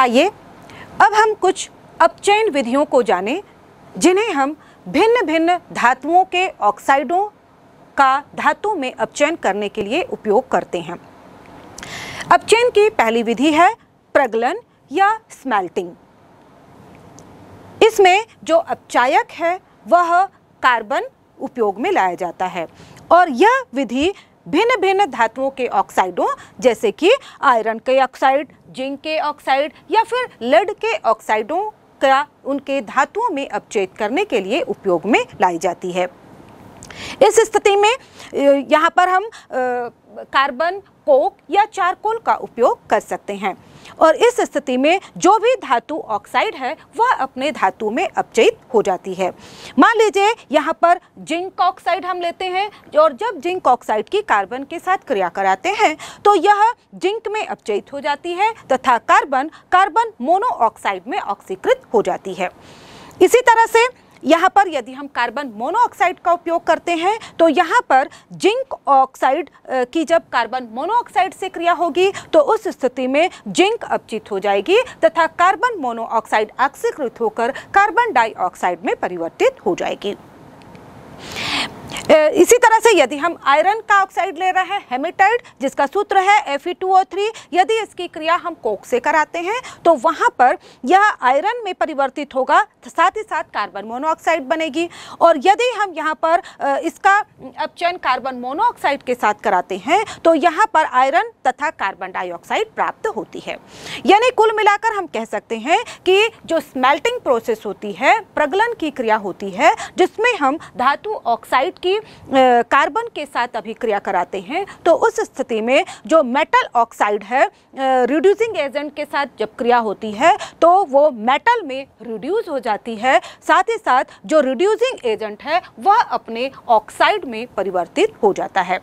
आइए अब हम कुछ अपचयन विधियों को जानें जिन्हें हम भिन्न भिन्न धातुओं के ऑक्साइडों का धातु में अपचयन करने के लिए उपयोग करते हैं अपचयन की पहली विधि है प्रगलन या स्मेल्टिंग इसमें जो अपचायक है वह कार्बन उपयोग में लाया जाता है और यह विधि भिन्न भिन्न धातुओं के ऑक्साइडों जैसे कि आयरन के ऑक्साइड जिंक के ऑक्साइड या फिर लेड के ऑक्साइडों का उनके धातुओं में अपचेत करने के लिए उपयोग में लाई जाती है इस स्थिति में यहाँ पर हम कार्बन कोक या चारकोल का उपयोग कर सकते हैं और इस स्थिति में जो भी धातु ऑक्साइड है वह अपने धातु में अपचयित हो जाती है मान लीजिए यहाँ पर जिंक ऑक्साइड हम लेते हैं और जब जिंक ऑक्साइड की कार्बन के साथ क्रिया कराते हैं तो यह जिंक में अपचयित हो जाती है तथा कार्बन कार्बन मोनोऑक्साइड में ऑक्सीकृत हो जाती है इसी तरह से यहाँ पर यदि हम कार्बन मोनोऑक्साइड का उपयोग करते हैं तो यहाँ पर जिंक ऑक्साइड की जब कार्बन मोनोऑक्साइड से क्रिया होगी तो उस स्थिति में जिंक अपचित हो जाएगी तथा कार्बन मोनोऑक्साइड ऑक्सीकृत होकर कार्बन डाइऑक्साइड में परिवर्तित हो जाएगी इसी तरह से यदि हम आयरन का ऑक्साइड ले रहे हैं हेमेटाइड जिसका सूत्र है Fe2O3 यदि इसकी क्रिया हम कोक से कराते हैं तो वहाँ पर यह आयरन में परिवर्तित होगा साथ ही साथ कार्बन मोनोऑक्साइड बनेगी और यदि हम यहाँ पर इसका अपचयन कार्बन मोनोऑक्साइड के साथ कराते हैं तो यहाँ पर आयरन तथा कार्बन डाइऑक्साइड प्राप्त होती है यानी कुल मिलाकर हम कह सकते हैं कि जो स्मेल्टिंग प्रोसेस होती है प्रगलन की क्रिया होती है जिसमें हम धातु ऑक्साइड की कार्बन के साथ अभिक्रिया कराते हैं तो उस स्थिति में जो मेटल ऑक्साइड है रिड्यूसिंग एजेंट के साथ जब क्रिया होती है तो वो मेटल में रिड्यूस हो जाती है साथ ही साथ जो रिड्यूसिंग एजेंट है वह अपने ऑक्साइड में परिवर्तित हो जाता है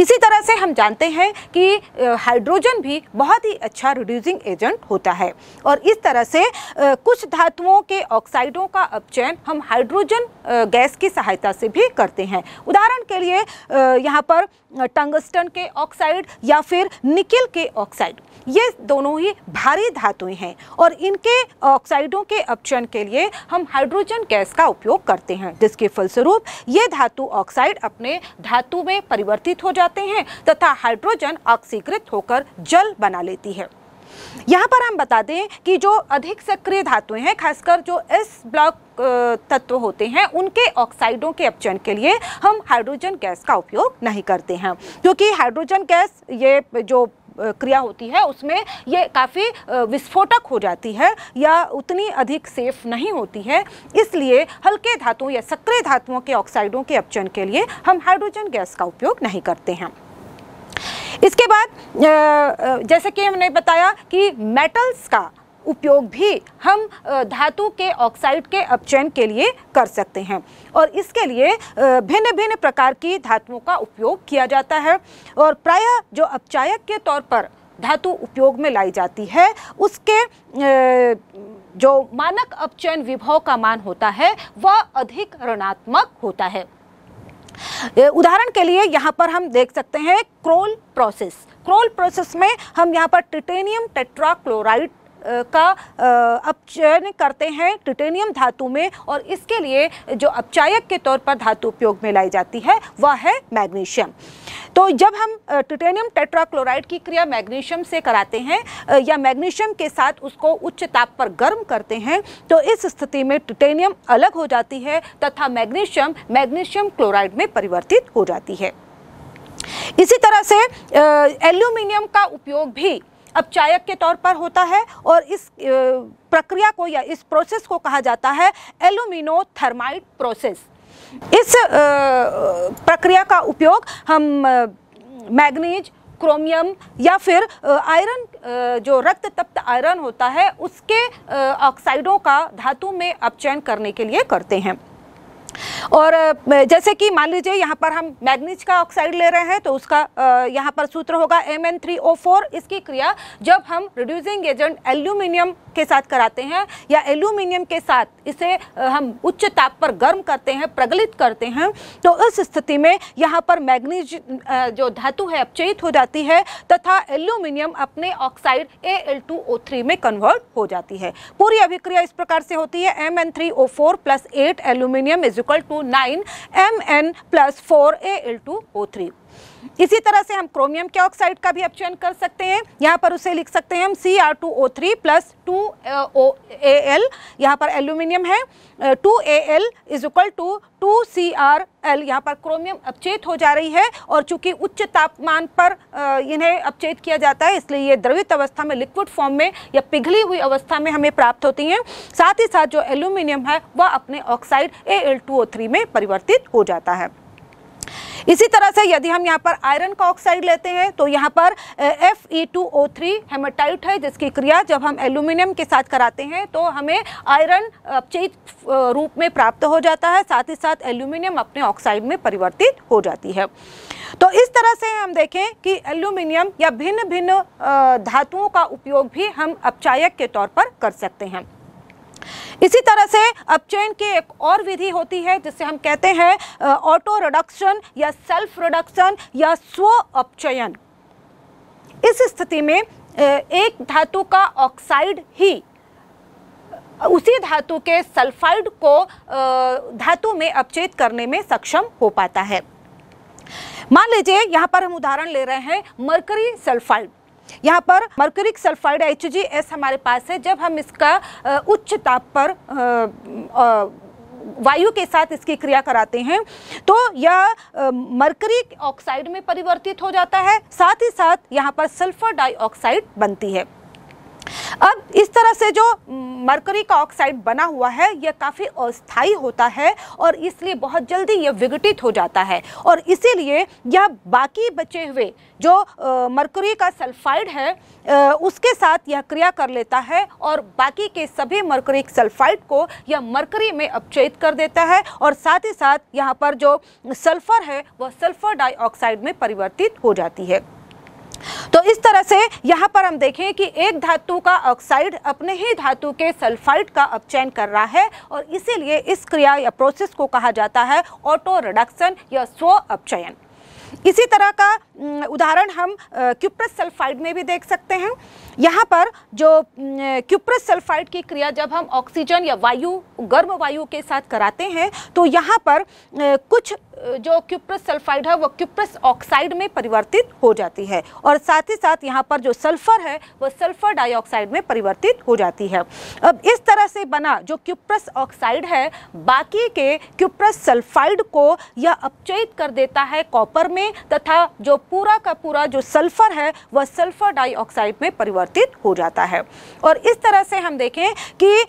इसी तरह से हम जानते हैं कि हाइड्रोजन भी बहुत ही अच्छा रिड्यूसिंग एजेंट होता है और इस तरह से कुछ धातुओं के ऑक्साइडों का अपचयन हम हाइड्रोजन गैस की सहायता से भी करते हैं उदाहरण के लिए यहाँ पर टंगस्टन के ऑक्साइड या फिर निकिल के ऑक्साइड ये दोनों ही भारी धातुएं हैं और इनके ऑक्साइडों के अपचयन के लिए हम हाइड्रोजन गैस का उपयोग करते हैं जिसके फलस्वरूप ये धातु ऑक्साइड अपने धातु में परिवर्तित हो जाते हैं तथा हाइड्रोजन ऑक्सीकृत होकर जल बना लेती है यहाँ पर हम बता दें कि जो अधिक सक्रिय धातुएं हैं खासकर जो एस ब्लॉक तत्व होते हैं उनके ऑक्साइडों के अपचयन के लिए हम हाइड्रोजन गैस का उपयोग नहीं करते हैं क्योंकि हाइड्रोजन गैस ये जो क्रिया होती है उसमें ये काफ़ी विस्फोटक हो जाती है या उतनी अधिक सेफ नहीं होती है इसलिए हल्के धातुओं या सक्रिय धातुओं के ऑक्साइडों के अपचयन के लिए हम हाइड्रोजन गैस का उपयोग नहीं करते हैं इसके बाद जैसे कि हमने बताया कि मेटल्स का उपयोग भी हम धातु के ऑक्साइड के अपचयन के लिए कर सकते हैं और इसके लिए भिन्न भिन्न प्रकार की धातुओं का उपयोग किया जाता है और प्रायः जो अपचायक के तौर पर धातु उपयोग में लाई जाती है उसके जो मानक अपचयन विभव का मान होता है वह अधिक ऋणात्मक होता है उदाहरण के लिए यहाँ पर हम देख सकते हैं क्रोल प्रोसेस क्रोल प्रोसेस में हम यहाँ पर टिटेनियम टेट्राक्लोराइड का अपचयन करते हैं टिटेनियम धातु में और इसके लिए जो अपचायक के तौर पर धातु उपयोग में लाई जाती है वह है मैग्नीशियम तो जब हम टिटेनियम टेट्राक्लोराइड की क्रिया मैग्नीशियम से कराते हैं या मैग्नीशियम के साथ उसको उच्च ताप पर गर्म करते हैं तो इस स्थिति में टिटेनियम अलग हो जाती है तथा मैग्नीशियम मैग्नीशियम क्लोराइड में परिवर्तित हो जाती है इसी तरह से एल्यूमिनियम का उपयोग भी अपचायक के तौर पर होता है और इस प्रक्रिया को या इस प्रोसेस को कहा जाता है एलुमिनो थर्माइट प्रोसेस इस प्रक्रिया का उपयोग हम मैग्नीज क्रोमियम या फिर आयरन जो रक्त तप्त आयरन होता है उसके ऑक्साइडों का धातु में अपचयन करने के लिए करते हैं और जैसे कि मान लीजिए यहाँ पर हम मैग्नीज का ऑक्साइड ले रहे हैं तो उसका यहाँ पर सूत्र होगा Mn3O4 इसकी क्रिया जब हम रिड्यूसिंग एजेंट एल्यूमिनियम के साथ कराते हैं या एल्यूमिनियम के साथ इसे हम उच्च ताप पर गर्म करते हैं प्रगलित करते हैं तो इस स्थिति में यहाँ पर मैग्नीज जो धातु है अपचयित हो जाती है तथा एल्यूमिनियम अपने oxide A L two O three में कन्वर्ट हो जाती है पूरी अभिक्रिया इस प्रकार से होती है M N three O four plus eight aluminium is equal to 9 Mn plus 4 Al2O3. इसी तरह से हम क्रोमियम के ऑक्साइड का भी अपचयन कर सकते हैं यहाँ पर उसे लिख सकते हैं हम C R two O three plus two O A L यहाँ पर एल्यूमिनियम है two A L is equal to two C R L यहाँ पर क्रोमियम अपचेत हो जा रही है और चूंकि उच्च तापमान पर इन्हें अपचेत किया जाता है इसलिए ये द्रवित अवस्था में लिक्विड फॉर्म में या पिघली हुई अवस्था में हमें प्राप्त होती हैं साथ ही साथ जो एल्यूमिनियम है वह अपने oxide A L two O three में परिवर्तित हो जाता है इसी तरह से यदि हम यहाँ पर आयरन का ऑक्साइड लेते हैं तो यहाँ पर F E two O three haematite है जिसकी क्रिया जब हम एल्यूमिनियम के साथ कराते हैं तो हमें आयरन अपचयित रूप में प्राप्त हो जाता है साथ ही साथ एल्यूमिनियम अपने ऑक्साइड में परिवर्तित हो जाती है तो इस तरह से हम देखें कि एल्यूमिनियम या भिन्न भिन्न धातुओं का उपयोग भी हम अपचायक के तौर पर कर सकते हैं इसी तरह से अपचयन की एक और विधि होती है जिसे हम कहते हैं ऑटो रिडक्शन या सेल्फ रिडक्शन या स्व अपचयन इस स्थिति में एक धातु का ऑक्साइड ही उसी धातु के सल्फाइड को धातु में अपचेत करने में सक्षम हो पाता है मान लीजिए यहाँ पर हम उदाहरण ले रहे हैं मरकरी सल्फाइड यहाँ पर मर्करिक सल्फाइड एच हमारे पास है जब हम इसका उच्च ताप पर वायु के साथ इसकी क्रिया कराते हैं तो यह मरकरी ऑक्साइड में परिवर्तित हो जाता है साथ ही साथ यहाँ पर सल्फर डाइऑक्साइड बनती है अब इस तरह से जो मरकरी का ऑक्साइड बना हुआ है यह काफ़ी अस्थाई होता है और इसलिए बहुत जल्दी यह विघटित हो जाता है और इसीलिए यह बाकी बचे हुए जो मरकरी का सल्फाइड है उसके साथ यह क्रिया कर लेता है और बाकी के सभी मरकरी सल्फाइड को यह मरकरी में अपचयित कर देता है और साथ ही साथ यहाँ पर जो सल्फ़र है वह सल्फ़र डाइऑक्साइड में परिवर्तित हो जाती है तो इस तरह से यहाँ पर हम देखें कि एक धातु का ऑक्साइड अपने ही धातु के सल्फाइड का अपचयन कर रहा है और इसीलिए इस क्रिया या प्रोसेस को कहा जाता है ऑटो रिडक्शन या स्व अपचयन इसी तरह का उदाहरण हम क्यूप्रस सल्फाइड में भी देख सकते हैं यहाँ पर जो क्यूप्रस सल्फाइड की क्रिया जब हम ऑक्सीजन या वायु गर्म वायु के साथ कराते हैं तो यहाँ पर कुछ जो क्यूप्रस सल्फाइड है वो क्यूप्रस ऑक्साइड में परिवर्तित हो जाती है और साथ ही साथ यहाँ पर जो सल्फर है वो सल्फर डाइऑक्साइड में परिवर्तित हो जाती है अब इस तरह से बना जो क्यूप्रस ऑक्साइड है बाकी के क्यूप्रस सल्फाइड को यह अपचयित कर देता है कॉपर में तथा जो पूरा का पूरा जो सल्फर है वह सल्फर डाइऑक्साइड में परिवर्तित परिवर्तित हो जाता है और इस तरह से हम देखें कि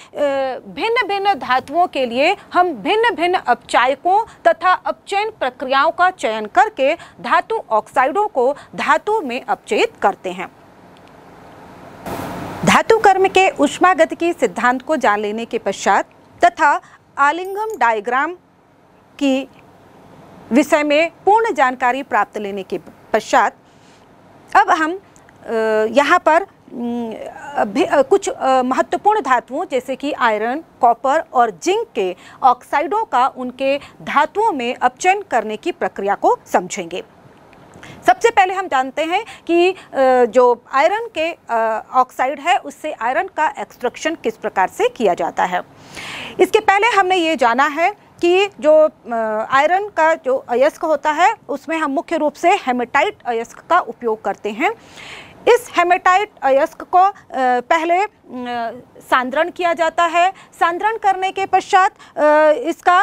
भिन्न भिन्न धातुओं के लिए हम भिन्न भिन्न अपचायकों तथा अपचयन प्रक्रियाओं का चयन करके धातु ऑक्साइडों को धातु में अपचयित करते हैं धातु कर्म के उष्मागत की सिद्धांत को जान लेने के पश्चात तथा आलिंगम डायग्राम की विषय में पूर्ण जानकारी प्राप्त लेने के पश्चात अब हम यहाँ पर कुछ महत्वपूर्ण धातुओं जैसे कि आयरन कॉपर और जिंक के ऑक्साइडों का उनके धातुओं में अपचयन करने की प्रक्रिया को समझेंगे सबसे पहले हम जानते हैं कि जो आयरन के ऑक्साइड है उससे आयरन का एक्सट्रक्शन किस प्रकार से किया जाता है इसके पहले हमने ये जाना है कि जो आयरन का जो अयस्क होता है उसमें हम मुख्य रूप से हेमेटाइट अयस्क का उपयोग करते हैं इस हेमेटाइट अयस्क को पहले सांद्रण किया जाता है सांद्रण करने के पश्चात इसका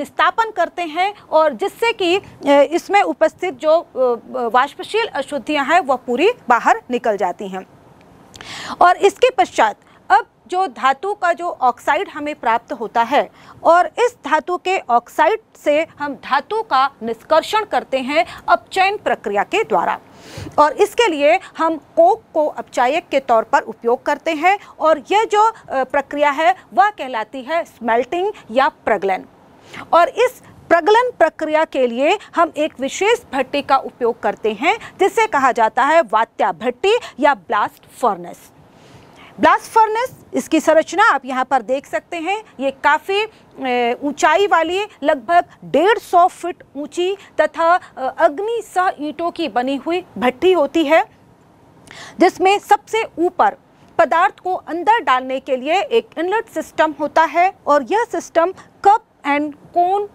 निस्तापन करते हैं और जिससे कि इसमें उपस्थित जो वाष्पशील अशुद्धियां हैं वह पूरी बाहर निकल जाती हैं और इसके पश्चात अब जो धातु का जो ऑक्साइड हमें प्राप्त होता है और इस धातु के ऑक्साइड से हम धातु का निष्कर्षण करते हैं अपचयन प्रक्रिया के द्वारा और इसके लिए हम कोक को अपचायक के तौर पर उपयोग करते हैं और यह जो प्रक्रिया है वह कहलाती है स्मेल्टिंग या प्रगलन और इस प्रगलन प्रक्रिया के लिए हम एक विशेष भट्टी का उपयोग करते हैं जिसे कहा जाता है वात्या भट्टी या ब्लास्ट फर्नेस ब्लास्ट फर्नेस इसकी संरचना आप यहाँ पर देख सकते हैं ये काफ़ी ऊंचाई वाली लगभग डेढ़ सौ फिट ऊंची तथा अग्नि सह ईंटों की बनी हुई भट्टी होती है जिसमें सबसे ऊपर पदार्थ को अंदर डालने के लिए एक इनलेट सिस्टम होता है और यह system cup and cone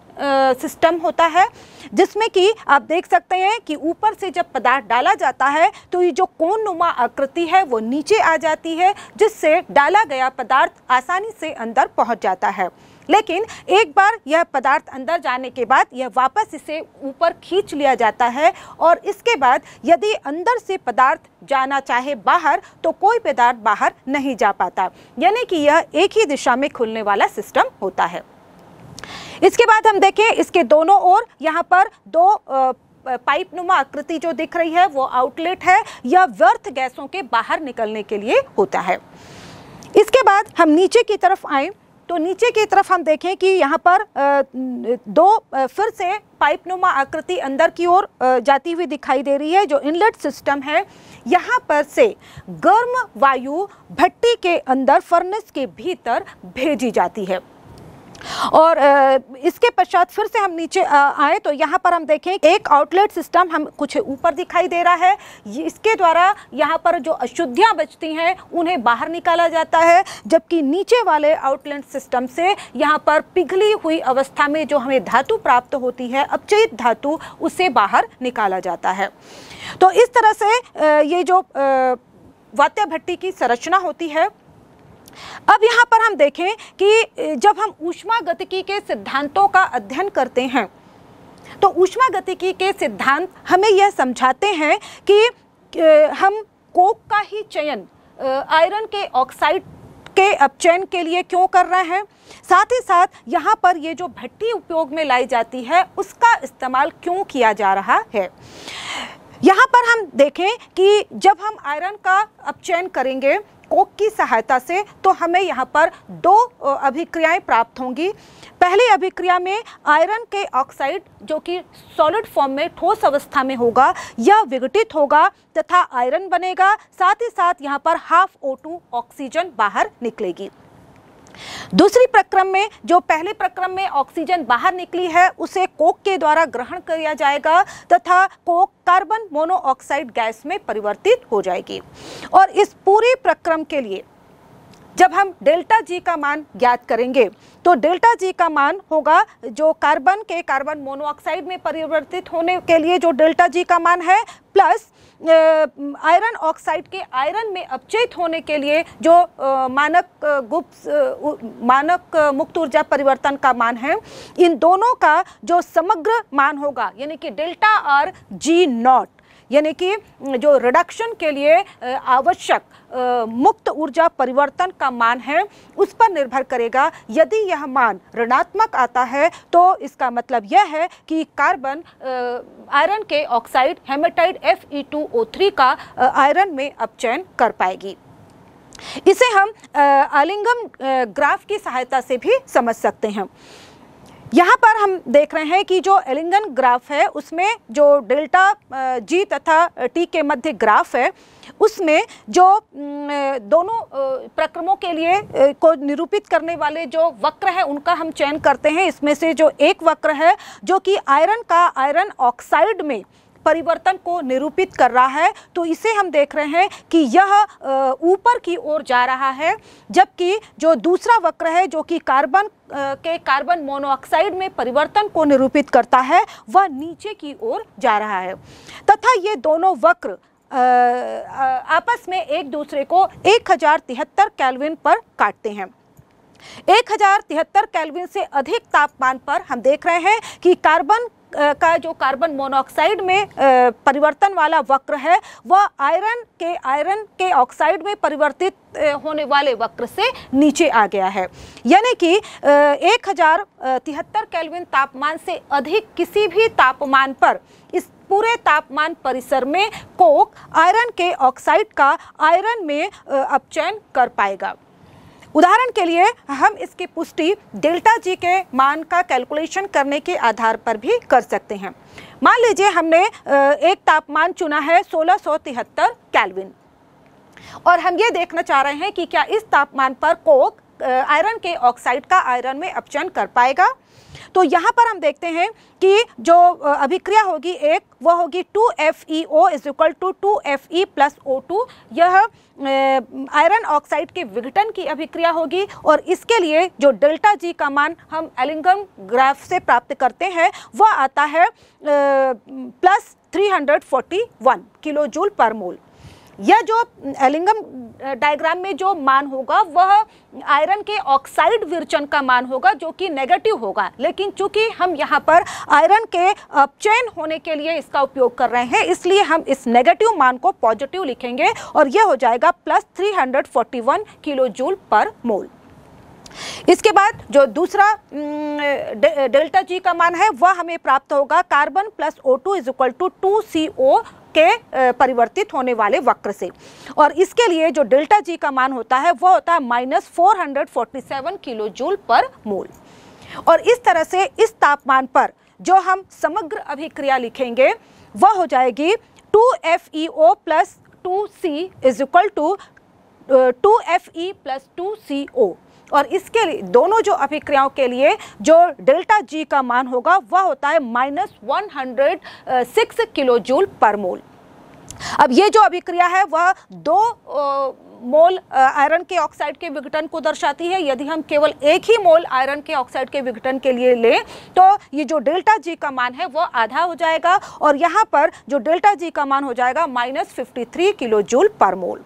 system होता है जिसमें कि आप देख सकते हैं कि ऊपर से जब पदार्थ डाला जाता है तो ये जो कोन नुमा आकृति है वो नीचे आ जाती है जिससे डाला गया पदार्थ आसानी से अंदर पहुंच जाता है लेकिन एक बार यह पदार्थ अंदर जाने के बाद यह वापस इसे ऊपर खींच लिया जाता है और इसके बाद यदि अंदर से पदार्थ जाना चाहे बाहर तो कोई पदार्थ बाहर नहीं जा पाता यानी कि यह एक ही दिशा में खुलने वाला सिस्टम होता है इसके बाद हम देखें इसके दोनों ओर यहाँ पर दो आ, पाइप नुमा आकृति जो दिख रही है वो आउटलेट है या व्यर्थ गैसों के बाहर निकलने के लिए होता है इसके बाद हम नीचे की तरफ आए तो नीचे की तरफ हम देखें कि यहाँ पर दो फिर से पाइप नुमा आकृति अंदर की ओर जाती हुई दिखाई दे रही है जो इनलेट सिस्टम है यहाँ पर से गर्म वायु भट्टी के अंदर फर्नेस के भीतर भेजी जाती है और इसके पश्चात फिर से हम नीचे आए तो यहाँ पर हम देखें एक आउटलेट सिस्टम हम कुछ ऊपर दिखाई दे रहा है इसके द्वारा यहाँ पर जो अशुद्धियाँ बचती हैं उन्हें बाहर निकाला जाता है जबकि नीचे वाले आउटलेट सिस्टम से यहाँ पर पिघली हुई अवस्था में जो हमें धातु प्राप्त होती है अपचयित धातु उसे बाहर निकाला जाता है तो इस तरह से ये जो वात्या भट्टी की संरचना होती है अब यहाँ पर हम देखें कि जब हम ऊष्मा गतिकी के सिद्धांतों का अध्ययन करते हैं तो ऊष्मा गतिकी के सिद्धांत हमें यह समझाते हैं कि हम कोक का ही चयन आयरन के ऑक्साइड के अपचयन के लिए क्यों कर रहे हैं साथ ही साथ यहाँ पर ये जो भट्टी उपयोग में लाई जाती है उसका इस्तेमाल क्यों किया जा रहा है यहाँ पर हम देखें कि जब हम आयरन का अपचयन करेंगे कोक की सहायता से तो हमें यहाँ पर दो अभिक्रियाएं प्राप्त होंगी पहली अभिक्रिया में आयरन के ऑक्साइड जो कि सॉलिड फॉर्म में ठोस अवस्था में होगा यह विघटित होगा तथा आयरन बनेगा साथ ही साथ यहाँ पर हाफ ओ ऑक्सीजन बाहर निकलेगी दूसरी प्रक्रम में जो पहले प्रक्रम में ऑक्सीजन बाहर निकली है उसे कोक के द्वारा ग्रहण किया जाएगा तथा कोक कार्बन मोनोऑक्साइड गैस में परिवर्तित हो जाएगी और इस पूरे प्रक्रम के लिए जब हम डेल्टा जी का मान ज्ञात करेंगे तो डेल्टा जी का मान होगा जो कार्बन के कार्बन मोनोऑक्साइड में परिवर्तित होने के लिए जो डेल्टा जी का मान है प्लस आयरन ऑक्साइड के आयरन में अपचयित होने के लिए जो मानक गुप्त मानक मुक्त ऊर्जा परिवर्तन का मान है इन दोनों का जो समग्र मान होगा यानी कि डेल्टा आर जी नॉट यानी कि जो रिडक्शन के लिए आवश्यक मुक्त ऊर्जा परिवर्तन का मान है उस पर निर्भर करेगा यदि यह मान ऋणात्मक आता है तो इसका मतलब यह है कि कार्बन आयरन के ऑक्साइड हेमेटाइड थ्री का आयरन में अपचयन कर पाएगी इसे हम आलिंगम ग्राफ की सहायता से भी समझ सकते हैं यहाँ पर हम देख रहे हैं कि जो एलिंगन ग्राफ है उसमें जो डेल्टा जी तथा टी के मध्य ग्राफ है उसमें जो दोनों प्रक्रमों के लिए को निरूपित करने वाले जो वक्र है उनका हम चयन करते हैं इसमें से जो एक वक्र है जो कि आयरन का आयरन ऑक्साइड में परिवर्तन को निरूपित कर रहा है तो इसे हम देख रहे हैं कि यह ऊपर की ओर जा रहा है जबकि जो दूसरा वक्र है जो कि कार्बन के कार्बन मोनोऑक्साइड में परिवर्तन को निरूपित करता है वह नीचे की ओर जा रहा है तथा ये दोनों वक्र आपस में एक दूसरे को एक हज़ार तिहत्तर कैलविन पर काटते हैं एक हज़ार तिहत्तर कैलविन से अधिक तापमान पर हम देख रहे हैं कि कार्बन का जो कार्बन मोनोऑक्साइड में परिवर्तन वाला वक्र है वह आयरन के आयरन के ऑक्साइड में परिवर्तित होने वाले वक्र से नीचे आ गया है यानी कि एक हज़ार तिहत्तर कैलविन तापमान से अधिक किसी भी तापमान पर इस पूरे तापमान परिसर में कोक आयरन के ऑक्साइड का आयरन में अपचयन कर पाएगा उदाहरण के लिए हम इसकी पुष्टि डेल्टा जी के मान का कैलकुलेशन करने के आधार पर भी कर सकते हैं मान लीजिए हमने एक तापमान चुना है सोलह सौ तिहत्तर कैलविन और हम ये देखना चाह रहे हैं कि क्या इस तापमान पर कोक आयरन के ऑक्साइड का आयरन में अपचन कर पाएगा तो यहाँ पर हम देखते हैं कि जो अभिक्रिया होगी एक वह होगी two F E O is equal to two F E plus O two यह आयरन ऑक्साइड के विघटन की अभिक्रिया होगी और इसके लिए जो डेल्टा जी का मान हम एलिंगम ग्राफ से प्राप्त करते हैं वह आता है plus three hundred forty one kilo joule per mole यह जो एलिंगम डायग्राम में जो मान होगा वह आयरन के ऑक्साइड विरचन का मान होगा जो कि नेगेटिव होगा लेकिन चूंकि हम यहाँ पर आयरन के अपचयन होने के लिए इसका उपयोग कर रहे हैं इसलिए हम इस नेगेटिव मान को पॉजिटिव लिखेंगे और यह हो जाएगा प्लस 341 किलो जूल पर मोल इसके बाद जो दूसरा डेल्टा जी का मान है वह हमें प्राप्त होगा carbon plus O two is equal to two C O के परिवर्तित होने वाले वक्र से और इसके लिए जो डेल्टा जी का मान होता है वह होता है minus four kilo joule per मोल और इस तरह से इस तापमान पर जो हम समग्र अभिक्रिया लिखेंगे वह हो जाएगी two F E O plus two C is equal to two F E plus two C O और इसके लिए दोनों जो अभिक्रियाओं के लिए जो डेल्टा जी का मान होगा वह होता है minus one hundred six kilo joule per mole अब ये जो अभिक्रिया है वह दो मोल आयरन के ऑक्साइड के विघटन को दर्शाती है यदि हम केवल एक ही मोल आयरन के ऑक्साइड के विघटन के लिए लें तो ये जो डेल्टा जी का मान है वह आधा हो जाएगा और यहाँ पर जो डेल्टा जी का मान हो जाएगा minus fifty three kilo joule per mole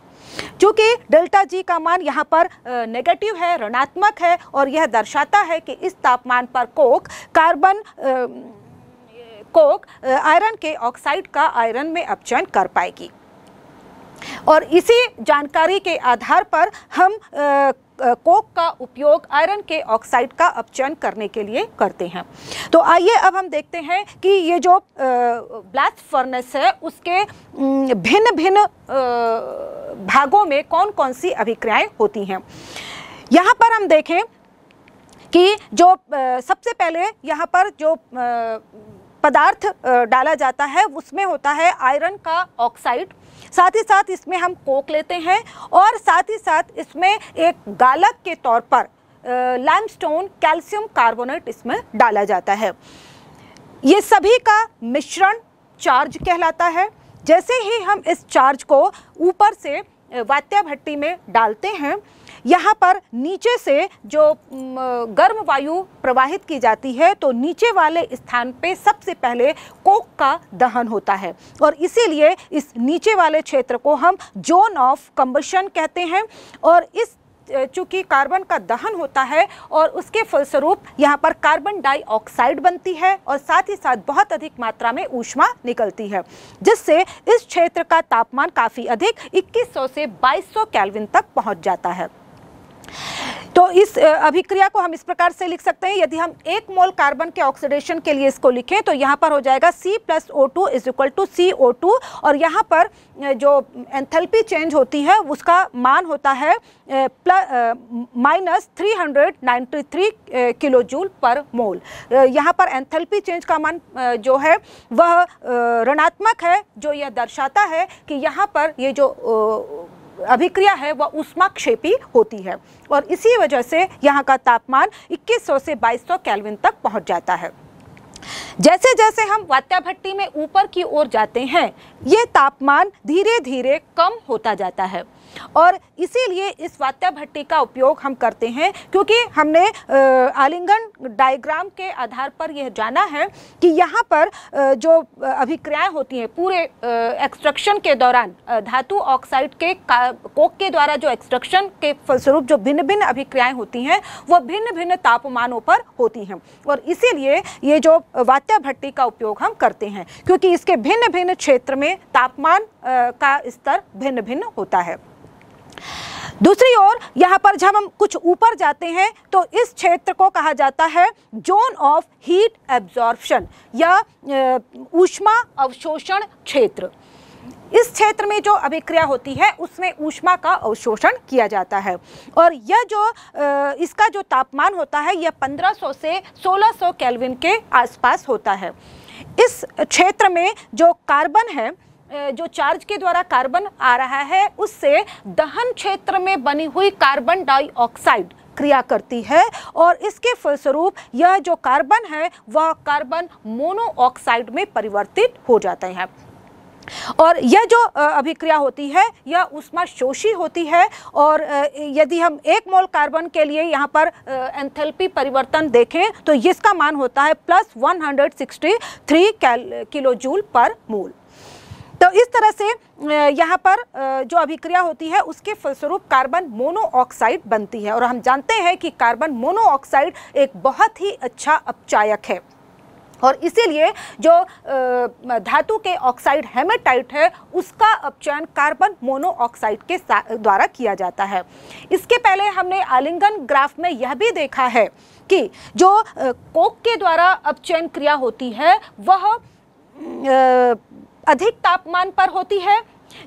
चूँकि डेल्टा जी का मान यहाँ पर नेगेटिव है ऋणात्मक है और यह दर्शाता है कि इस तापमान पर कोक कार्बन कोक आयरन के ऑक्साइड का आयरन में अपचयन कर पाएगी और इसी जानकारी के आधार पर हम आ, कोक का उपयोग आयरन के ऑक्साइड का अपचयन करने के लिए करते हैं तो आइए अब हम देखते हैं कि ये जो ब्लास्ट फर्नेस है उसके भिन्न भिन्न भागों में कौन कौन सी अभिक्रियाएं होती हैं यहाँ पर हम देखें कि जो सबसे पहले यहाँ पर जो पदार्थ डाला जाता है उसमें होता है आयरन का ऑक्साइड साथ ही साथ इसमें हम कोक लेते हैं और साथ ही साथ इसमें एक गालक के तौर पर लाइमस्टोन कैल्शियम कार्बोनेट इसमें डाला जाता है ये सभी का मिश्रण चार्ज कहलाता है जैसे ही हम इस चार्ज को ऊपर से वात्या भट्टी में डालते हैं यहाँ पर नीचे से जो गर्म वायु प्रवाहित की जाती है तो नीचे वाले स्थान पे सबसे पहले कोक का दहन होता है और इसीलिए इस नीचे वाले क्षेत्र को हम जोन ऑफ कम्बशन कहते हैं और इस चूँकि कार्बन का दहन होता है और उसके फलस्वरूप यहाँ पर कार्बन डाइऑक्साइड बनती है और साथ ही साथ बहुत अधिक मात्रा में ऊष्मा निकलती है जिससे इस क्षेत्र का तापमान काफ़ी अधिक 2100 से 2200 कैलविन तक पहुँच जाता है तो इस अभिक्रिया को हम इस प्रकार से लिख सकते हैं यदि हम एक मोल कार्बन के ऑक्सीडेशन के लिए इसको लिखें तो यहाँ पर हो जाएगा C plus O two is equal to C O two और यहाँ पर जो एंथेल्पी चेंज होती है उसका मान होता है minus three hundred ninety three kilo joule per mole यहाँ पर एंथेल्पी चेंज का मान जो है वह ऋणात्मक है जो यह दर्शाता है कि यहाँ पर ये जो अभिक्रिया है वह उष्मा क्षेपी होती है और इसी वजह से यहाँ का तापमान 2100 से 2200 केल्विन तक पहुँच जाता है जैसे जैसे हम वात्या भट्टी में ऊपर की ओर जाते हैं ये तापमान धीरे धीरे कम होता जाता है और इसीलिए इस वात्या भट्टी का उपयोग हम करते हैं क्योंकि हमने आलिंगन डायग्राम के आधार पर यह जाना है कि यहाँ पर जो अभिक्रियाएँ होती हैं पूरे एक्सट्रक्शन के दौरान धातु ऑक्साइड के कोक के द्वारा जो एक्सट्रक्शन के फलस्वरूप जो भिन्न भिन्न अभिक्रियाएँ होती हैं वह भिन्न भिन्न तापमानों पर होती हैं और इसीलिए ये जो वात्या भट्टी का उपयोग हम करते हैं क्योंकि इसके भिन्न भिन्न क्षेत्र में तापमान का स्तर भिन्न भिन्न होता है दूसरी ओर यहाँ पर जब हम कुछ ऊपर जाते हैं तो इस क्षेत्र को कहा जाता है जोन ऑफ हीट एब्जॉर्प्शन या ऊष्मा अवशोषण क्षेत्र इस क्षेत्र में जो अभिक्रिया होती है उसमें ऊष्मा का अवशोषण किया जाता है और यह जो इसका जो तापमान होता है यह 1500 से 1600 केल्विन के आसपास होता है इस क्षेत्र में जो कार्बन है जो चार्ज के द्वारा कार्बन आ रहा है उससे दहन क्षेत्र में बनी हुई कार्बन डाइऑक्साइड क्रिया करती है और इसके फलस्वरूप यह जो कार्बन है वह कार्बन मोनोऑक्साइड में परिवर्तित हो जाते हैं और यह जो अभिक्रिया होती है यह उष्मा शोषी होती है और यदि हम एक मोल कार्बन के लिए यहाँ पर एंथेल्पी परिवर्तन देखें तो इसका मान होता है प्लस 163 किलो जूल पर मोल इस तरह से यहाँ पर जो अभिक्रिया होती है उसके फलस्वरूप कार्बन मोनोऑक्साइड बनती है और हम जानते हैं कि कार्बन मोनोऑक्साइड एक बहुत ही अच्छा अपचायक है और इसीलिए जो धातु के ऑक्साइड हेमेटाइट है उसका अपचयन कार्बन मोनोऑक्साइड के द्वारा किया जाता है इसके पहले हमने आलिंगन ग्राफ में यह भी देखा है कि जो कोक के द्वारा अपचयन क्रिया होती है वह अधिक तापमान पर होती है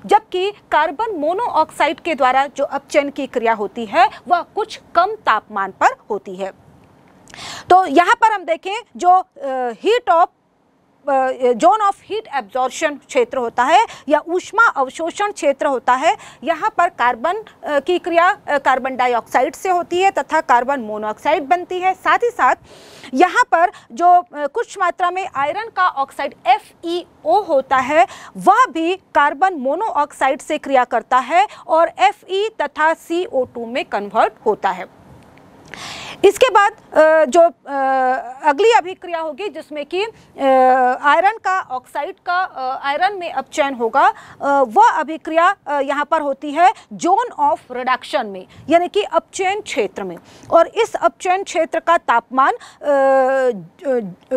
जबकि कार्बन मोनोऑक्साइड के द्वारा जो अपचयन की क्रिया होती है वह कुछ कम तापमान पर होती है तो यहाँ पर हम देखें जो heat of zone of heat absorption क्षेत्र होता है या ऊष्मा अवशोषण क्षेत्र होता है यहाँ पर कार्बन की क्रिया कार्बन डाइऑक्साइड से होती है तथा कार्बन मोनोऑक्साइड बनती है साथ ही साथ यहाँ पर जो कुछ मात्रा में आयरन का ऑक्साइड एफ ई ओ होता है वह भी कार्बन मोनोऑक्साइड से क्रिया करता है और एफ ई e तथा सी ओ टू में कन्वर्ट होता है इसके बाद जो अगली अभिक्रिया होगी जिसमें कि आयरन का ऑक्साइड का आयरन में अपचयन होगा वह अभिक्रिया यहाँ पर होती है जोन ऑफ रिडक्शन में यानी कि अपचयन क्षेत्र में और इस अपचयन क्षेत्र का तापमान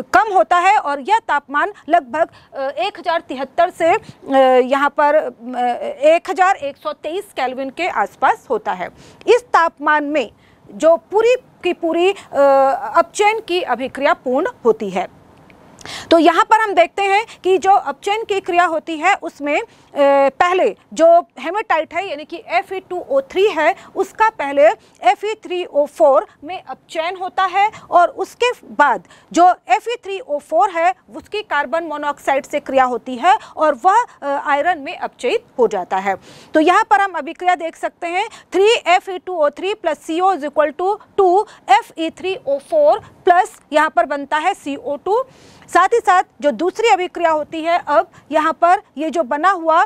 कम होता है और यह तापमान लगभग एक से यहाँ पर 1123 हज़ार के आसपास होता है इस तापमान में जो पूरी की पूरी अपचयन की अभिक्रिया पूर्ण होती है तो यहाँ पर हम देखते हैं कि जो अपचयन की क्रिया होती है उसमें पहले जो हेमेटाइट है यानी कि Fe2O3 है उसका पहले Fe3O4 में अपचयन होता है और उसके बाद जो Fe3O4 है उसकी कार्बन मोनोऑक्साइड से क्रिया होती है और वह आयरन में अपचयित हो जाता है तो यहाँ पर हम अभिक्रिया देख सकते हैं three F E two O three plus C O is equal to two F E three O four plus यहाँ पर बनता है सी ओ टू साथ ही साथ जो दूसरी अभिक्रिया होती है अब यहाँ पर ये जो बना हुआ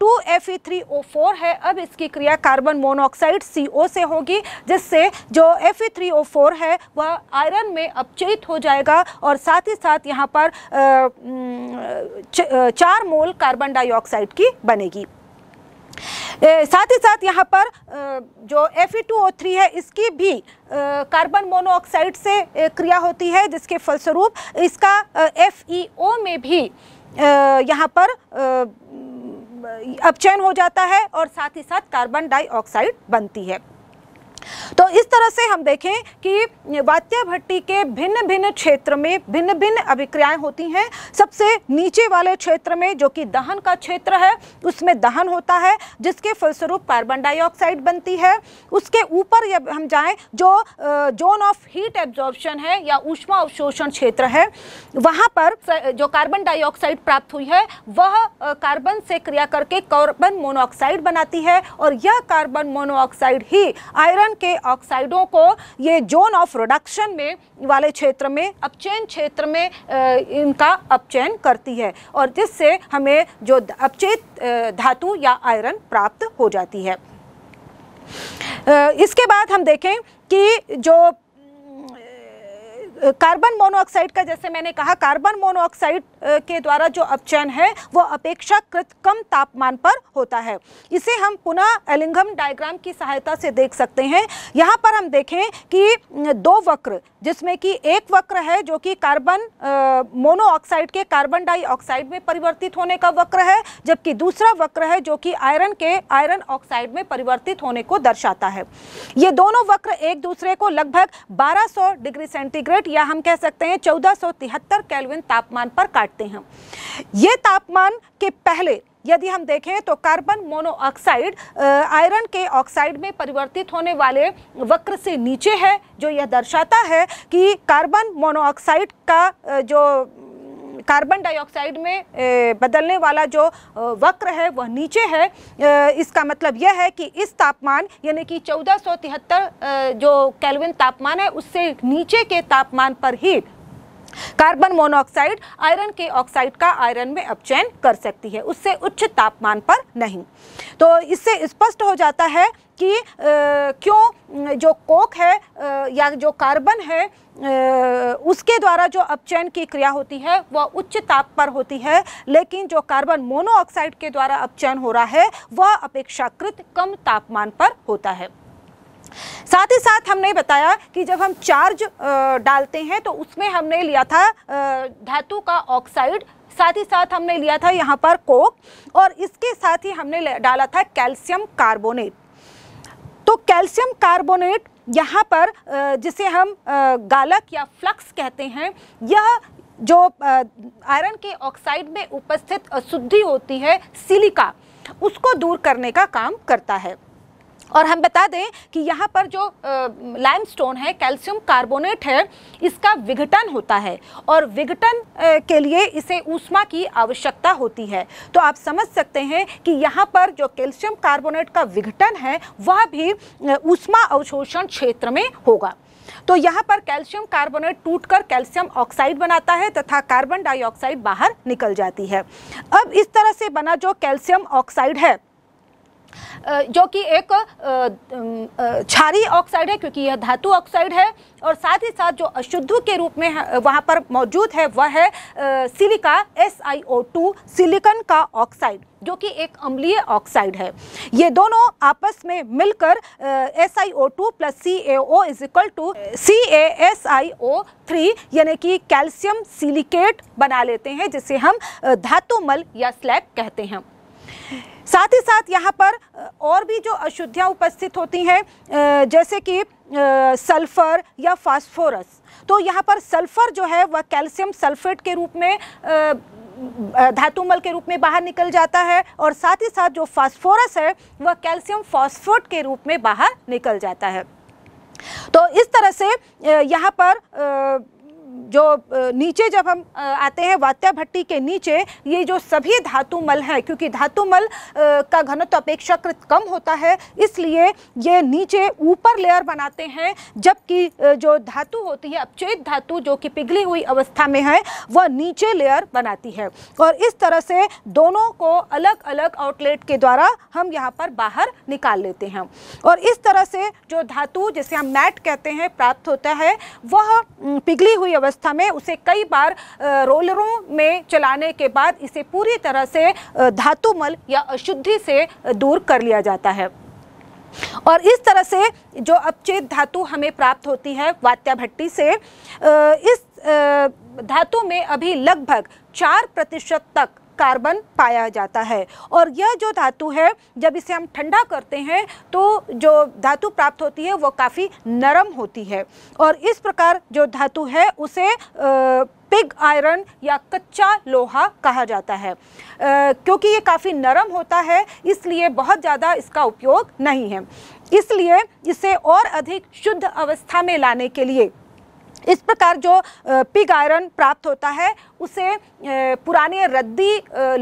two F E three O four है अब इसकी क्रिया कार्बन मोनोऑक्साइड सी ओ से होगी जिससे जो F E three O four है वह आयरन में अपचयित हो जाएगा और साथ ही साथ यहाँ पर चार मोल कार्बन डाइऑक्साइड की बनेगी साथ ही साथ यहाँ पर जो थ्री है इसकी भी कार्बन मोनोऑक्साइड से क्रिया होती है जिसके फलस्वरूप इसका एफ e में भी यहाँ पर अपचयन हो जाता है और साथ ही साथ कार्बन डाइऑक्साइड बनती है तो इस तरह से हम देखें कि वात्या भट्टी के भिन्न भिन्न क्षेत्र में भिन्न भिन्न अभिक्रियाएं होती हैं सबसे नीचे वाले क्षेत्र में जो कि दहन का क्षेत्र है उसमें दहन होता है जिसके फलस्वरूप कार्बन डाइऑक्साइड बनती है उसके ऊपर हम जाएं जो जोन ऑफ हीट एब्जॉर्प्शन है या ऊष्मा अवशोषण क्षेत्र है वहाँ पर जो कार्बन डाइऑक्साइड प्राप्त हुई है वह कार्बन से क्रिया करके कार्बन मोनोऑक्साइड बनाती है और यह कार्बन मोनोऑक्साइड ही आयरन के ऑक्साइडों को ये जोन ऑफ प्रोडक्शन में वाले क्षेत्र में अपचयन क्षेत्र में इनका अपचयन करती है और जिससे हमें जो अपचेत धातु या आयरन प्राप्त हो जाती है इसके बाद हम देखें कि जो कार्बन मोनोऑक्साइड का जैसे मैंने कहा कार्बन मोनोऑक्साइड के द्वारा जो अपचयन है वो अपेक्षाकृत कम तापमान पर होता है इसे हम पुनः एलिंगम डायग्राम की सहायता से देख सकते हैं यहाँ पर हम देखें कि दो वक्र जिसमें कि एक वक्र है जो कि कार्बन मोनोऑक्साइड के कार्बन डाइऑक्साइड में परिवर्तित होने का वक्र है जबकि दूसरा वक्र है जो कि आयरन के आयरन ऑक्साइड में परिवर्तित होने को दर्शाता है ये दोनों वक्र एक दूसरे को लगभग 1200 डिग्री सेंटीग्रेड या हम कह सकते हैं 1473 केल्विन तापमान पर काट सकते हैं ये तापमान के पहले यदि हम देखें तो कार्बन मोनोऑक्साइड आयरन के ऑक्साइड में परिवर्तित होने वाले वक्र से नीचे है जो यह दर्शाता है कि कार्बन मोनोऑक्साइड का जो कार्बन डाइऑक्साइड में बदलने वाला जो वक्र है वह नीचे है इसका मतलब यह है कि इस तापमान यानी कि चौदह जो कैलविन तापमान है उससे नीचे के तापमान पर ही कार्बन मोनोऑक्साइड आयरन के ऑक्साइड का आयरन में अपचयन कर सकती है उससे उच्च तापमान पर नहीं तो इससे स्पष्ट हो जाता है कि आ, क्यों जो कोक है आ, या जो कार्बन है आ, उसके द्वारा जो अपचयन की क्रिया होती है वह उच्च ताप पर होती है लेकिन जो कार्बन मोनोऑक्साइड के द्वारा अपचयन हो रहा है वह अपेक्षाकृत कम तापमान पर होता है साथ ही साथ हमने बताया कि जब हम चार्ज डालते हैं तो उसमें हमने लिया था धातु का ऑक्साइड साथ ही साथ हमने लिया था यहाँ पर कोक और इसके साथ ही हमने डाला था कैल्शियम कार्बोनेट तो कैल्शियम कार्बोनेट यहाँ पर जिसे हम गालक या फ्लक्स कहते हैं यह जो आयरन के ऑक्साइड में उपस्थित अशुद्धि होती है सिलिका उसको दूर करने का काम करता है और हम बता दें कि यहाँ पर जो लाइमस्टोन है कैल्शियम कार्बोनेट है इसका विघटन होता है और विघटन के लिए इसे ऊष्मा की आवश्यकता होती है तो आप समझ सकते हैं कि यहाँ पर जो कैल्शियम कार्बोनेट का विघटन है वह भी ऊष्मा अवशोषण क्षेत्र में होगा तो यहाँ पर कैल्शियम कार्बोनेट टूटकर कैल्शियम ऑक्साइड बनाता है तथा कार्बन डाइऑक्साइड बाहर निकल जाती है अब इस तरह से बना जो कैल्शियम ऑक्साइड है जो कि एक क्षारी ऑक्साइड है क्योंकि यह धातु ऑक्साइड है और साथ ही साथ जो अशुद्ध के रूप में वहाँ पर मौजूद है वह है silica S I O two silicon का ऑक्साइड जो कि एक अम्लीय ऑक्साइड है ये दोनों आपस में मिलकर S I O two plus C A O is equal to C A S I O three यानी कि कैल्शियम सिलिकेट बना लेते हैं जिसे हम धातुमल या स्लैग कहते हैं साथ ही साथ यहाँ पर और भी जो अशुद्धियाँ उपस्थित होती हैं जैसे कि सल्फ़र या फास्फोरस तो यहाँ पर सल्फ़र जो है वह कैल्शियम सल्फेट के रूप में धातुमल के रूप में बाहर निकल जाता है और साथ ही साथ जो फास्फोरस है वह कैल्शियम फॉस्फोट के रूप में बाहर निकल जाता है तो इस तरह से यहाँ पर जो नीचे जब हम आते हैं वात्या भट्टी के नीचे ये जो सभी धातु मल हैं क्योंकि धातु मल का घनत्व अपेक्षाकृत कम होता है इसलिए ये नीचे ऊपर लेयर बनाते हैं जबकि जो धातु होती है अपचेत धातु जो कि पिघली हुई अवस्था में है वह नीचे लेयर बनाती है और इस तरह से दोनों को अलग अलग आउटलेट के द्वारा हम यहाँ पर बाहर निकाल लेते हैं और इस तरह से जो धातु जिसे हम मैट कहते हैं प्राप्त होता है वह पिघली हुई अवस्था में उसे कई बार रोलरों में चलाने के बाद इसे पूरी तरह से धातु मल या अशुद्धि से दूर कर लिया जाता है और इस तरह से जो अपचेत धातु हमें प्राप्त होती है वात्या भट्टी से इस धातु में अभी लगभग चार प्रतिशत तक कार्बन पाया जाता है और यह जो धातु है जब इसे हम ठंडा करते हैं तो जो धातु प्राप्त होती है वो काफ़ी नरम होती है और इस प्रकार जो धातु है उसे आ, पिग आयरन या कच्चा लोहा कहा जाता है आ, क्योंकि ये काफ़ी नरम होता है इसलिए बहुत ज़्यादा इसका उपयोग नहीं है इसलिए इसे और अधिक शुद्ध अवस्था में लाने के लिए इस प्रकार जो पिग आयरन प्राप्त होता है उसे पुराने रद्दी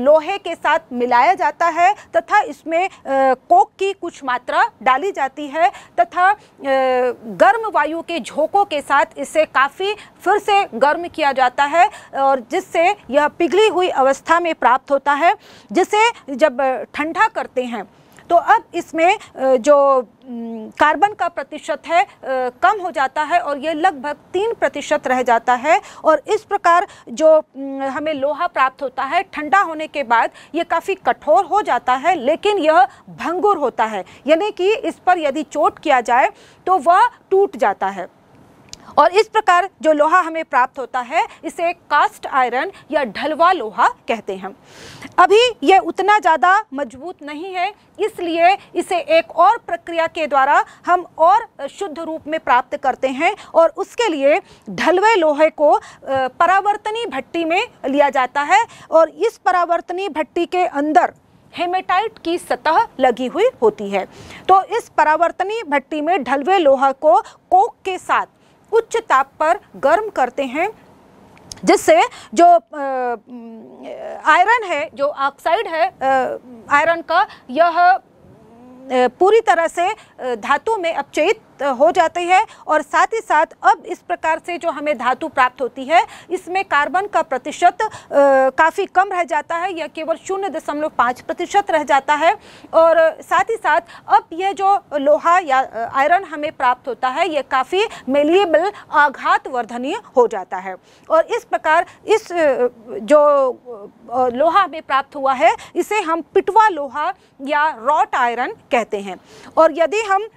लोहे के साथ मिलाया जाता है तथा इसमें कोक की कुछ मात्रा डाली जाती है तथा गर्म वायु के झोंकों के साथ इसे काफ़ी फिर से गर्म किया जाता है और जिससे यह पिघली हुई अवस्था में प्राप्त होता है जिसे जब ठंडा करते हैं तो अब इसमें जो कार्बन का प्रतिशत है कम हो जाता है और ये लगभग तीन प्रतिशत रह जाता है और इस प्रकार जो हमें लोहा प्राप्त होता है ठंडा होने के बाद ये काफ़ी कठोर हो जाता है लेकिन यह भंगुर होता है यानी कि इस पर यदि चोट किया जाए तो वह टूट जाता है और इस प्रकार जो लोहा हमें प्राप्त होता है इसे कास्ट आयरन या ढलवा लोहा कहते हैं अभी यह उतना ज़्यादा मजबूत नहीं है इसलिए इसे एक और प्रक्रिया के द्वारा हम और शुद्ध रूप में प्राप्त करते हैं और उसके लिए ढलवे लोहे को परावर्तनी भट्टी में लिया जाता है और इस परावर्तनी भट्टी के अंदर हेमेटाइट की सतह लगी हुई होती है तो इस परावर्तनी भट्टी में ढलवे लोहा को कोक के साथ उच्च ताप पर गर्म करते हैं जिससे जो आयरन है जो ऑक्साइड है आयरन का यह पूरी तरह से धातु में अपचयित हो जाती है और साथ ही साथ अब इस प्रकार से जो हमें धातु प्राप्त होती है इसमें कार्बन का प्रतिशत काफ़ी कम रह जाता है या केवल शून्य दशमलव पाँच प्रतिशत रह जाता है और साथ ही साथ अब यह जो लोहा या आयरन हमें प्राप्त होता है यह काफ़ी मेलिएबल आघात वर्धनीय हो जाता है और इस प्रकार इस जो लोहा हमें प्राप्त हुआ है इसे हम पिटवा लोहा या रॉट आयरन कहते हैं और यदि हम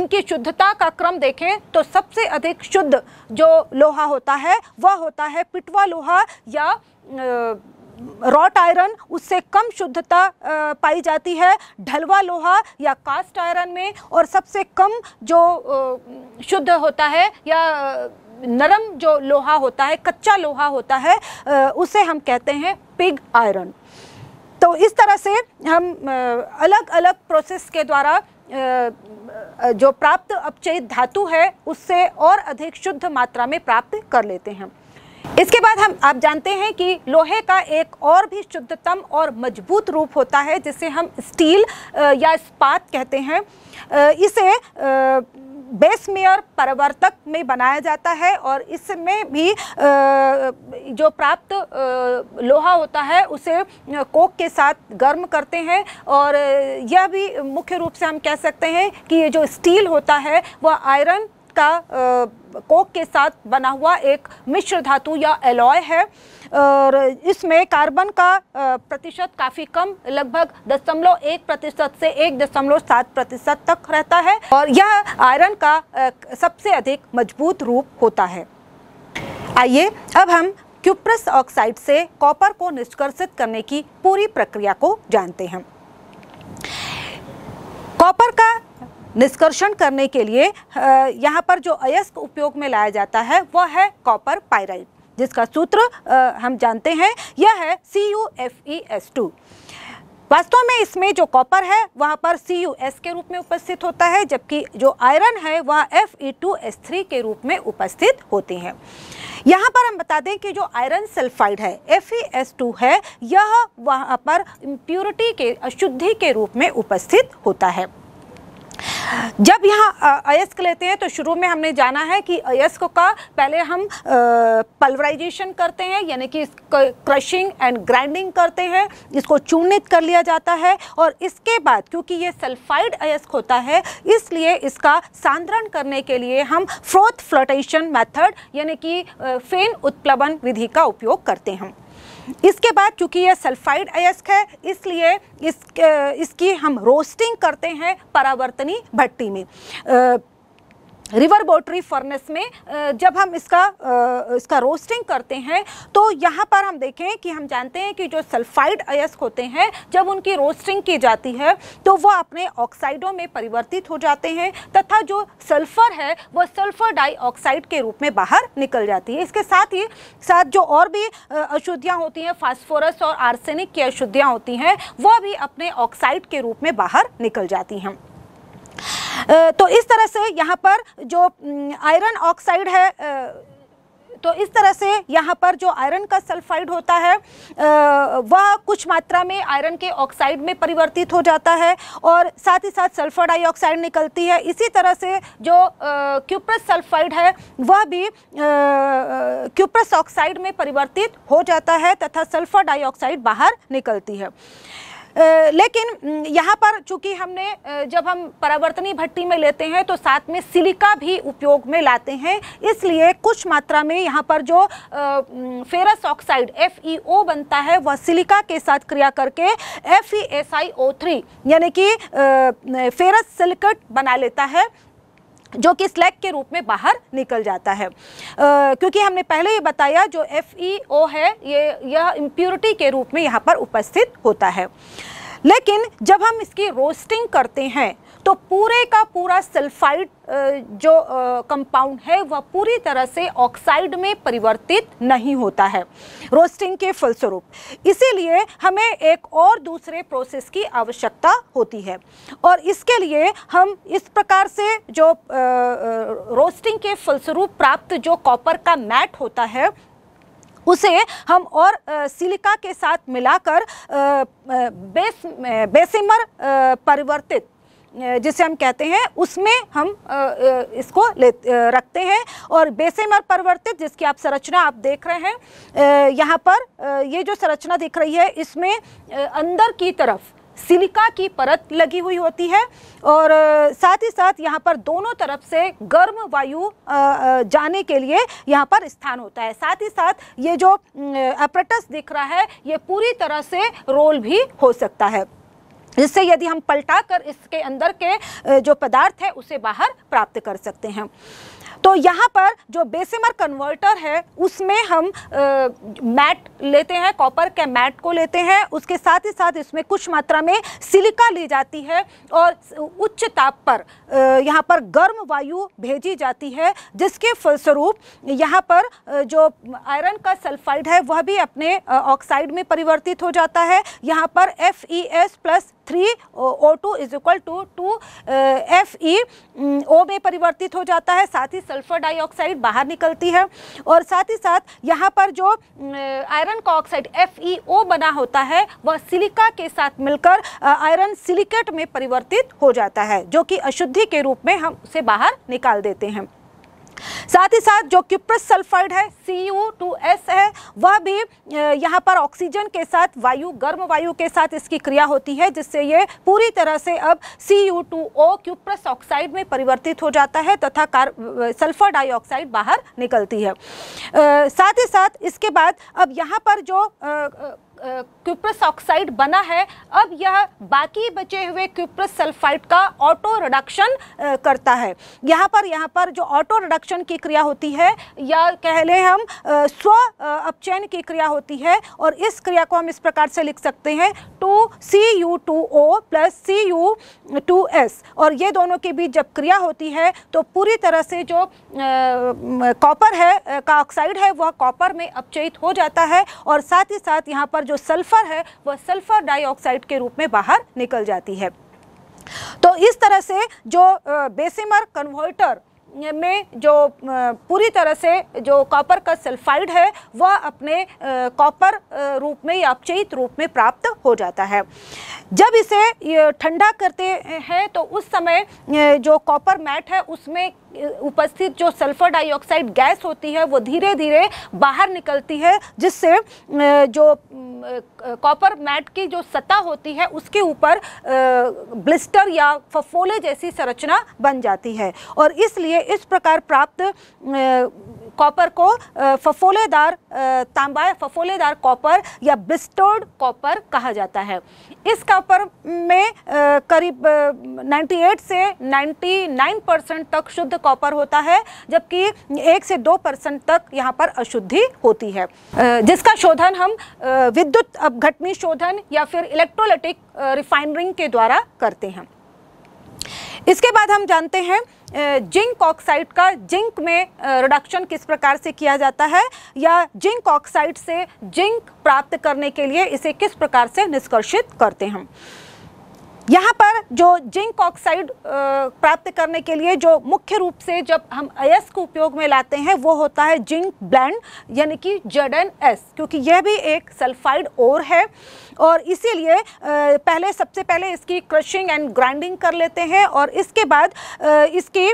इनकी शुद्धता का क्रम देखें तो सबसे अधिक शुद्ध जो लोहा होता है वह होता है पिटवा लोहा या रॉट आयरन उससे कम शुद्धता पाई जाती है ढलवा लोहा या कास्ट आयरन में और सबसे कम जो शुद्ध होता है या नरम जो लोहा होता है कच्चा लोहा होता है उसे हम कहते हैं पिग आयरन तो इस तरह से हम अलग अलग प्रोसेस के द्वारा जो प्राप्त अपचयित धातु है उससे और अधिक शुद्ध मात्रा में प्राप्त कर लेते हैं इसके बाद हम आप जानते हैं कि लोहे का एक और भी शुद्धतम और मजबूत रूप होता है जिसे हम स्टील या इस्पात कहते हैं इसे बेसमेयर परिवर्तक में बनाया जाता है और इसमें भी जो प्राप्त लोहा होता है उसे कोक के साथ गर्म करते हैं और यह भी मुख्य रूप से हम कह सकते हैं कि ये जो स्टील होता है वह आयरन का कोक के साथ बना हुआ एक मिश्र धातु या एलॉय है और इसमें कार्बन का प्रतिशत काफ़ी कम लगभग दशमलव एक प्रतिशत से एक दशमलव सात प्रतिशत तक रहता है और यह आयरन का सबसे अधिक मजबूत रूप होता है आइए अब हम क्यूप्रस ऑक्साइड से कॉपर को निष्कर्षित करने की पूरी प्रक्रिया को जानते हैं कॉपर का निष्कर्षण करने के लिए यहाँ पर जो अयस्क उपयोग में लाया जाता है वह है कॉपर पायराइट जिसका सूत्र हम जानते हैं यह है C U F E S two वास्तव में इसमें जो कॉपर है वहाँ पर सी यू एस के रूप में उपस्थित होता है जबकि जो आयरन है वह F E two S three के रूप में उपस्थित होते हैं यहाँ पर हम बता दें कि जो आयरन सल्फाइड है एफ ई एस टू है यह वहाँ पर इम्प्योरिटी के अशुद्धि के रूप में उपस्थित होता है जब यहाँ अयस्क लेते हैं तो शुरू में हमने जाना है कि अयस्क का पहले हम पल्वराइजेशन करते हैं यानी कि क्रशिंग एंड ग्राइंडिंग करते हैं इसको चूर्णित कर लिया जाता है और इसके बाद क्योंकि ये सल्फाइड अयस्क होता है इसलिए इसका सांद्रण करने के लिए हम फ्रोथ फ्लोटेशन मेथड यानी कि फेन उत्प्लवन विधि का उपयोग करते हैं इसके बाद चूंकि यह सल्फाइड अयस्क है इसलिए इस इसकी हम रोस्टिंग करते हैं परावर्तनी भट्टी में रिवर बोटरी फर्नेस में जब हम इसका इसका रोस्टिंग करते हैं तो यहाँ पर हम देखें कि हम जानते हैं कि जो सल्फाइड अयस्क होते हैं जब उनकी रोस्टिंग की जाती है तो वह अपने ऑक्साइडों में परिवर्तित हो जाते हैं तथा जो सल्फ़र है वह सल्फ़र डाइऑक्साइड के रूप में बाहर निकल जाती है इसके साथ ही साथ जो और भी अशुद्धियाँ होती हैं फॉस्फोरस और आर्सेनिक की अशुद्धियाँ होती हैं वह भी अपने ऑक्साइड के रूप में बाहर निकल जाती हैं तो इस तरह से यहाँ पर जो आयरन ऑक्साइड है तो इस तरह से यहाँ पर जो आयरन का सल्फाइड होता है वह कुछ मात्रा में आयरन के ऑक्साइड में परिवर्तित हो जाता है और साथ ही साथ सल्फर डाइऑक्साइड निकलती है इसी तरह से जो क्यूप्रस सल्फाइड है वह भी क्यूप्रस ऑक्साइड में परिवर्तित हो जाता है तथा सल्फर डाइऑक्साइड बाहर निकलती है लेकिन यहाँ पर चूंकि हमने जब हम परावर्तनी भट्टी में लेते हैं तो साथ में सिलिका भी उपयोग में लाते हैं इसलिए कुछ मात्रा में यहाँ पर जो फेरस ऑक्साइड एफ बनता है वह सिलिका के साथ क्रिया करके एफ e यानी कि फेरस सिलिकट बना लेता है जो कि स्लैग के रूप में बाहर निकल जाता है आ, क्योंकि हमने पहले ये बताया जो एफ ई ओ है ये यह इम्प्योरिटी के रूप में यहाँ पर उपस्थित होता है लेकिन जब हम इसकी रोस्टिंग करते हैं तो पूरे का पूरा सल्फाइड जो कंपाउंड है वह पूरी तरह से ऑक्साइड में परिवर्तित नहीं होता है रोस्टिंग के फलस्वरूप इसीलिए हमें एक और दूसरे प्रोसेस की आवश्यकता होती है और इसके लिए हम इस प्रकार से जो रोस्टिंग के फलस्वरूप प्राप्त जो कॉपर का मैट होता है उसे हम और आ, सिलिका के साथ मिलाकर बेस बेसिमर आ, परिवर्तित जिसे हम कहते हैं उसमें हम इसको ले रखते हैं और बेसेमर परिवर्तित जिसकी आप संरचना आप देख रहे हैं यहाँ पर ये जो संरचना दिख रही है इसमें अंदर की तरफ सिलिका की परत लगी हुई होती है और साथ ही साथ यहाँ पर दोनों तरफ से गर्म वायु जाने के लिए यहाँ पर स्थान होता है साथ ही साथ ये जो अप्रेटस दिख रहा है ये पूरी तरह से रोल भी हो सकता है जिससे यदि हम पलटा कर इसके अंदर के जो पदार्थ है उसे बाहर प्राप्त कर सकते हैं तो यहाँ पर जो बेसिमर कन्वर्टर है उसमें हम आ, मैट लेते हैं कॉपर के मैट को लेते हैं उसके साथ ही साथ इसमें कुछ मात्रा में सिलिका ली जाती है और उच्च ताप पर यहाँ पर गर्म वायु भेजी जाती है जिसके फलस्वरूप यहाँ पर जो आयरन का सल्फाइड है वह भी अपने ऑक्साइड में परिवर्तित हो जाता है यहाँ पर F E S plus three O two is equal to two F E O में परिवर्तित हो जाता है साथ ही सल्फर डाइऑक्साइड बाहर निकलती है और साथ ही साथ यहाँ पर जो आयरन का ऑक्साइड एफ ई ओ बना होता है वह सिलिका के साथ मिलकर आयरन uh, सिलिकेट में परिवर्तित हो जाता है जो कि अशुद्धि के रूप में हम उसे बाहर निकाल देते हैं साथ ही साथ जो क्यूप्रस सल्फाइड है सी यू टू एस है वह भी यहाँ पर ऑक्सीजन के साथ वायु गर्म वायु के साथ इसकी क्रिया होती है जिससे ये पूरी तरह से अब C U two O cuprous oxide में परिवर्तित हो जाता है तथा कार सल्फर डाइऑक्साइड बाहर निकलती है आ, साथ ही साथ इसके बाद अब यहाँ पर जो आ, आ, क्यूप्रस ऑक्साइड बना है अब यह बाकी बचे हुए क्यूप्रस सल्फाइड का ऑटो रिडक्शन करता है यहाँ पर यहाँ पर जो ऑटो रिडक्शन की क्रिया होती है या कह लें हम स्व अपचयन की क्रिया होती है और इस क्रिया को हम इस प्रकार से लिख सकते हैं two C U two O plus C U two S और ये दोनों के बीच जब क्रिया होती है तो पूरी तरह से जो कॉपर है का ऑक्साइड है वह कॉपर में अपचयित हो जाता है और साथ ही साथ यहाँ पर जो सल्फ़र है वह सल्फ़र डाइऑक्साइड के रूप में बाहर निकल जाती है तो इस तरह से जो बेसिमर कन्वर्टर में जो पूरी तरह से जो कॉपर का सल्फाइड है वह अपने कॉपर रूप में या अपचयित रूप में प्राप्त हो जाता है जब इसे ठंडा करते हैं तो उस समय जो कॉपर मैट है उसमें उपस्थित जो सल्फर डाइऑक्साइड गैस होती है वो धीरे धीरे बाहर निकलती है जिससे जो कॉपर मैट की जो सतह होती है उसके ऊपर ब्लिस्टर या फफोले जैसी संरचना बन जाती है और इसलिए इस प्रकार प्राप्त कॉपर को फफोलेदार तांबा फफोलेदार कॉपर या बिस्टोर्ड कॉपर कहा जाता है इस कॉपर में करीब 98 से 99 परसेंट तक शुद्ध कॉपर होता है जबकि एक से दो परसेंट तक यहाँ पर अशुद्धि होती है जिसका शोधन हम विद्युत अपघटनी शोधन या फिर इलेक्ट्रोलिटिक रिफाइनरिंग के द्वारा करते हैं इसके बाद हम जानते हैं जिंक ऑक्साइड का जिंक में रिडक्शन किस प्रकार से किया जाता है या जिंक ऑक्साइड से जिंक प्राप्त करने के लिए इसे किस प्रकार से निष्कर्षित करते हैं यहाँ पर जो जिंक ऑक्साइड प्राप्त करने के लिए जो मुख्य रूप से जब हम एस को उपयोग में लाते हैं वो होता है जिंक ब्लैंड यानी कि जेड एन एस क्योंकि यह भी एक सल्फाइड ओर है और इसीलिए पहले सबसे पहले इसकी क्रशिंग एंड ग्राइंडिंग कर लेते हैं और इसके बाद इसकी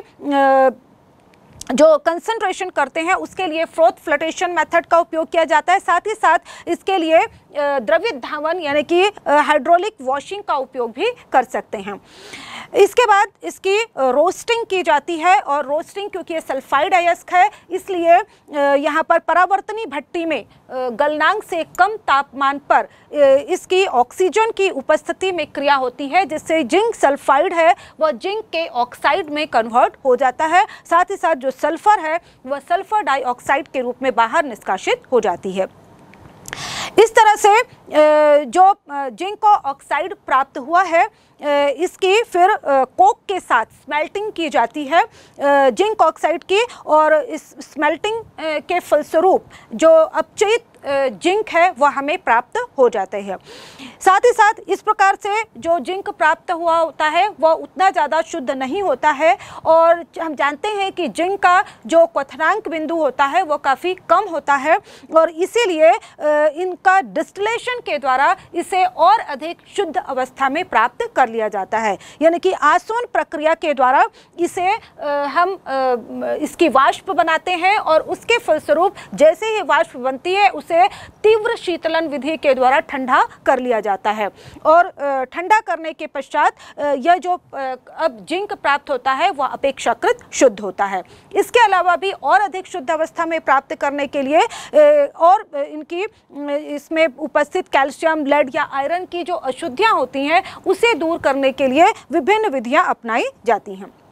जो कंसंट्रेशन करते हैं उसके लिए फ्रोथ फ्लटेशन मेथड का उपयोग किया जाता है साथ ही साथ इसके लिए द्रव्य धावन यानी कि हाइड्रोलिक वॉशिंग का उपयोग भी कर सकते हैं इसके बाद इसकी रोस्टिंग की जाती है और रोस्टिंग क्योंकि ये सल्फाइड अयस्क है इसलिए यहाँ पर परावर्तनी भट्टी में गलनांक से कम तापमान पर इसकी ऑक्सीजन की उपस्थिति में क्रिया होती है जिससे जिंक सल्फाइड है वह जिंक के ऑक्साइड में कन्वर्ट हो जाता है साथ ही साथ जो सल्फर है वह सल्फर डाइऑक्साइड के रूप में बाहर निष्कासित हो जाती है इस तरह से जो जिंक ऑक्साइड प्राप्त हुआ है इसकी फिर कोक के साथ स्मेल्टिंग की जाती है जिंक ऑक्साइड की और इस स्मेल्टिंग के फलस्वरूप जो अपचयित जिंक है वह हमें प्राप्त हो जाते हैं साथ ही साथ इस प्रकार से जो जिंक प्राप्त हुआ होता है वह उतना ज़्यादा शुद्ध नहीं होता है और हम जानते हैं कि जिंक का जो क्वथनांक बिंदु होता है वह काफ़ी कम होता है और इसीलिए इनका डिस्टिलेशन के द्वारा इसे और अधिक शुद्ध अवस्था में प्राप्त कर लिया जाता है यानी कि आसवन प्रक्रिया के द्वारा इसे हम इसकी वाष्प बनाते हैं और उसके फलस्वरूप जैसे ही वाष्प बनती है उसे तीव्र शीतलन विधि के द्वारा ठंडा कर लिया जाता है और ठंडा करने के पश्चात यह जो अब जिंक प्राप्त होता है वह अपेक्षाकृत शुद्ध होता है इसके अलावा भी और अधिक शुद्ध अवस्था में प्राप्त करने के लिए और इनकी इसमें उपस्थित कैल्शियम लेड या आयरन की जो अशुद्धियाँ होती हैं उसे दूर दूर करने के लिए विभिन्न विधियां अपनाई जाती हैं